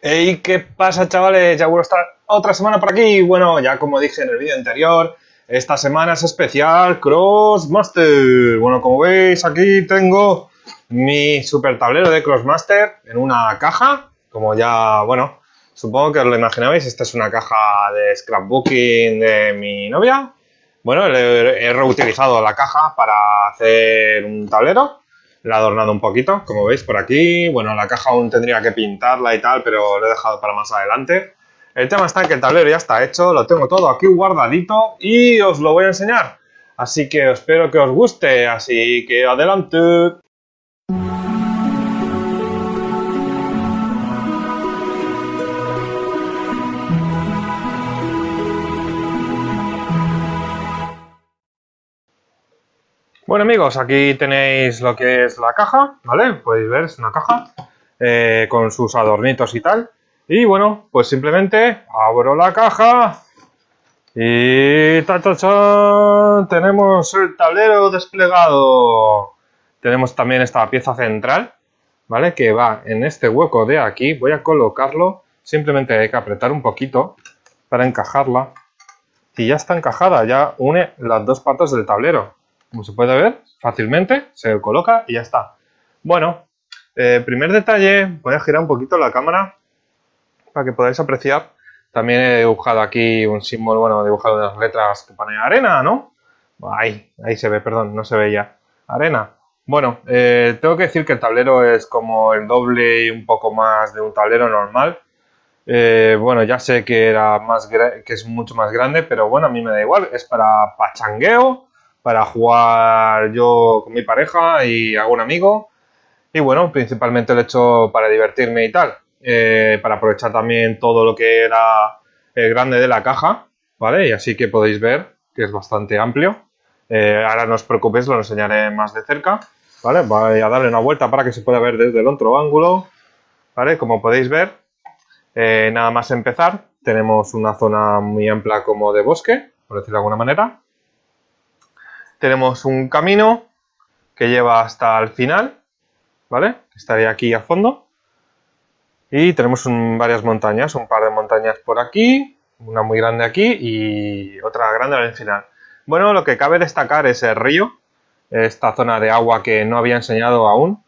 ¡Ey! ¿qué pasa, chavales? Ya vuelvo a estar otra semana por aquí. Bueno, ya como dije en el vídeo anterior, esta semana es especial Crossmaster. Bueno, como veis, aquí tengo mi super tablero de Crossmaster en una caja. Como ya, bueno, supongo que os lo imaginabais, esta es una caja de scrapbooking de mi novia. Bueno, he reutilizado la caja para hacer un tablero la he adornado un poquito, como veis por aquí. Bueno, la caja aún tendría que pintarla y tal, pero lo he dejado para más adelante. El tema está en que el tablero ya está hecho, lo tengo todo aquí guardadito y os lo voy a enseñar. Así que espero que os guste, así que adelante. Bueno amigos, aquí tenéis lo que es la caja, ¿vale? Podéis ver, es una caja eh, con sus adornitos y tal. Y bueno, pues simplemente abro la caja y ta, tenemos el tablero desplegado. Tenemos también esta pieza central, ¿vale? Que va en este hueco de aquí. Voy a colocarlo, simplemente hay que apretar un poquito para encajarla. Y ya está encajada, ya une las dos partes del tablero como se puede ver, fácilmente, se coloca y ya está. Bueno, eh, primer detalle, voy a girar un poquito la cámara para que podáis apreciar. También he dibujado aquí un símbolo, bueno, he dibujado las letras que pone arena, ¿no? Ahí, ahí se ve, perdón, no se ve ya. Arena. Bueno, eh, tengo que decir que el tablero es como el doble y un poco más de un tablero normal. Eh, bueno, ya sé que, era más que es mucho más grande, pero bueno, a mí me da igual. Es para pachangueo, para jugar yo con mi pareja y algún amigo. Y bueno, principalmente lo he hecho para divertirme y tal. Eh, para aprovechar también todo lo que era el grande de la caja, ¿vale? Y así que podéis ver que es bastante amplio. Eh, ahora no os preocupéis, lo enseñaré más de cerca, ¿vale? Voy a darle una vuelta para que se pueda ver desde el otro ángulo, ¿vale? Como podéis ver, eh, nada más empezar, tenemos una zona muy amplia como de bosque, por decirlo de alguna manera, tenemos un camino que lleva hasta el final, ¿vale? Estaría aquí a fondo. Y tenemos varias montañas, un par de montañas por aquí, una muy grande aquí y otra grande al final. Bueno, lo que cabe destacar es el río, esta zona de agua que no había enseñado aún.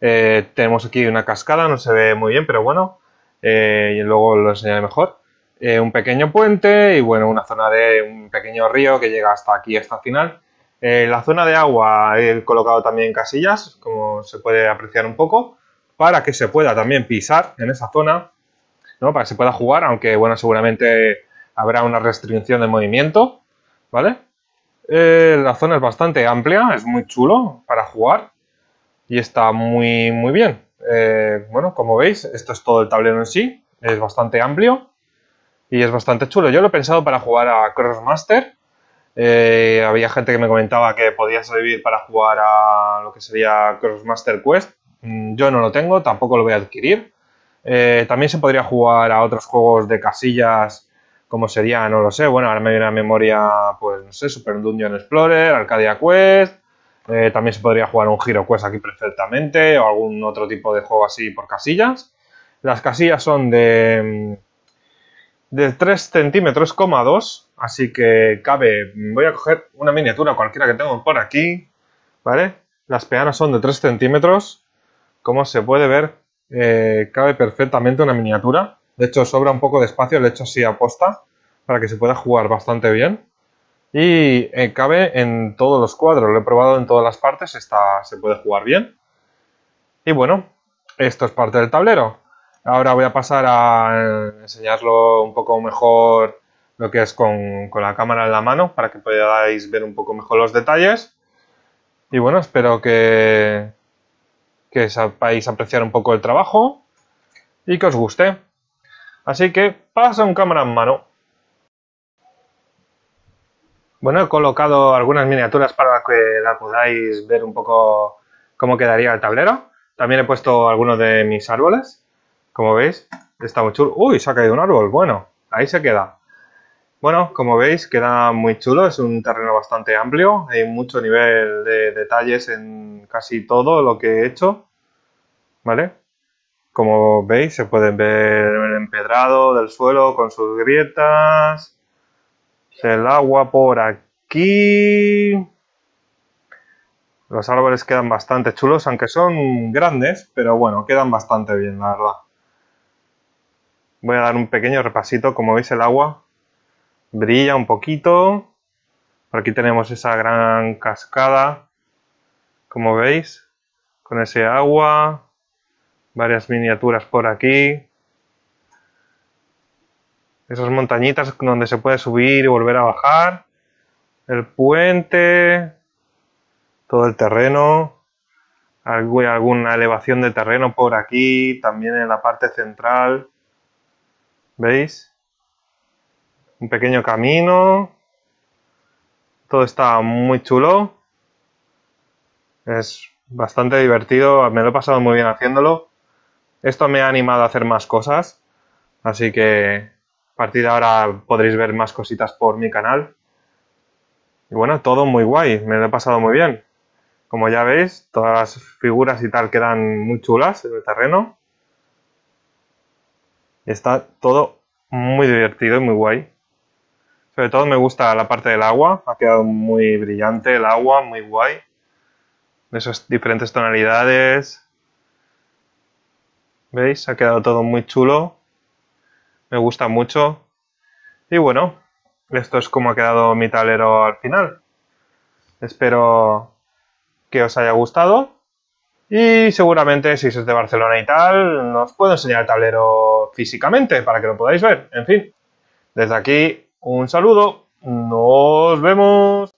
Eh, tenemos aquí una cascada, no se ve muy bien, pero bueno, eh, luego lo enseñaré mejor. Eh, un pequeño puente y bueno, una zona de un pequeño río que llega hasta aquí, hasta el final. Eh, la zona de agua he colocado también casillas, como se puede apreciar un poco, para que se pueda también pisar en esa zona, ¿no? para que se pueda jugar, aunque bueno, seguramente habrá una restricción de movimiento, ¿vale? Eh, la zona es bastante amplia, es muy chulo para jugar y está muy, muy bien. Eh, bueno, como veis, esto es todo el tablero en sí, es bastante amplio y es bastante chulo. Yo lo he pensado para jugar a Crossmaster, eh, había gente que me comentaba que podía servir para jugar a lo que sería Crossmaster Quest. Mm, yo no lo tengo, tampoco lo voy a adquirir. Eh, también se podría jugar a otros juegos de casillas, como sería, no lo sé. Bueno, ahora me viene a memoria, pues no sé, Super Dungeon Explorer, Arcadia Quest. Eh, también se podría jugar un Giro Quest aquí perfectamente, o algún otro tipo de juego así por casillas. Las casillas son de mm, de 3 centímetros, 2, así que cabe, voy a coger una miniatura cualquiera que tengo por aquí, ¿vale? Las peanas son de 3 centímetros, como se puede ver, eh, cabe perfectamente una miniatura, de hecho sobra un poco de espacio, le he hecho así a posta, para que se pueda jugar bastante bien, y eh, cabe en todos los cuadros, lo he probado en todas las partes, está, se puede jugar bien, y bueno, esto es parte del tablero. Ahora voy a pasar a eh, enseñarlo un poco mejor lo que es con, la cámara en la mano para que podáis ver un poco mejor los detalles. Y bueno, espero que, que sepáis apreciar un poco el trabajo y que os guste. Así que paso en cámara en mano. Bueno, he colocado algunas miniaturas para que la podáis ver un poco cómo quedaría el tablero. También he puesto algunos de mis árboles. Como veis, está muy chulo. ¡Uy! Se ha caído un árbol. Bueno, ahí se queda. Bueno, como veis, queda muy chulo. Es un terreno bastante amplio. Hay mucho nivel de detalles en casi todo lo que he hecho. ¿Vale? Como veis, se pueden ver el empedrado del suelo con sus grietas. El agua por aquí. Los árboles quedan bastante chulos, aunque son grandes, pero bueno, quedan bastante bien, la verdad. Voy a dar un pequeño repasito. Como veis el agua brilla un poquito. Por aquí tenemos esa gran cascada. Como veis, con ese agua. Varias miniaturas por aquí. Esas montañitas donde se puede subir y volver a bajar. El puente. Todo el terreno alguna elevación de terreno por aquí, también en la parte central. ¿Veis? Un pequeño camino. Todo está muy chulo. Es bastante divertido. Me lo he pasado muy bien haciéndolo. Esto me ha animado a hacer más cosas. Así que a partir de ahora podréis ver más cositas por mi canal. Y bueno, todo muy guay. Me lo he pasado muy bien. Como ya veis, todas las figuras y tal quedan muy chulas en el terreno. Está todo muy divertido y muy guay. Sobre todo me gusta la parte del agua, ha quedado muy brillante el agua, muy guay. De esas diferentes tonalidades. ¿Veis? Ha quedado todo muy chulo. Me gusta mucho. Y bueno, esto es como ha quedado mi tablero al final. Espero que os haya gustado y seguramente si sois de Barcelona y tal, nos puedo enseñar el tablero físicamente para que lo podáis ver. En fin, desde aquí un saludo, nos vemos.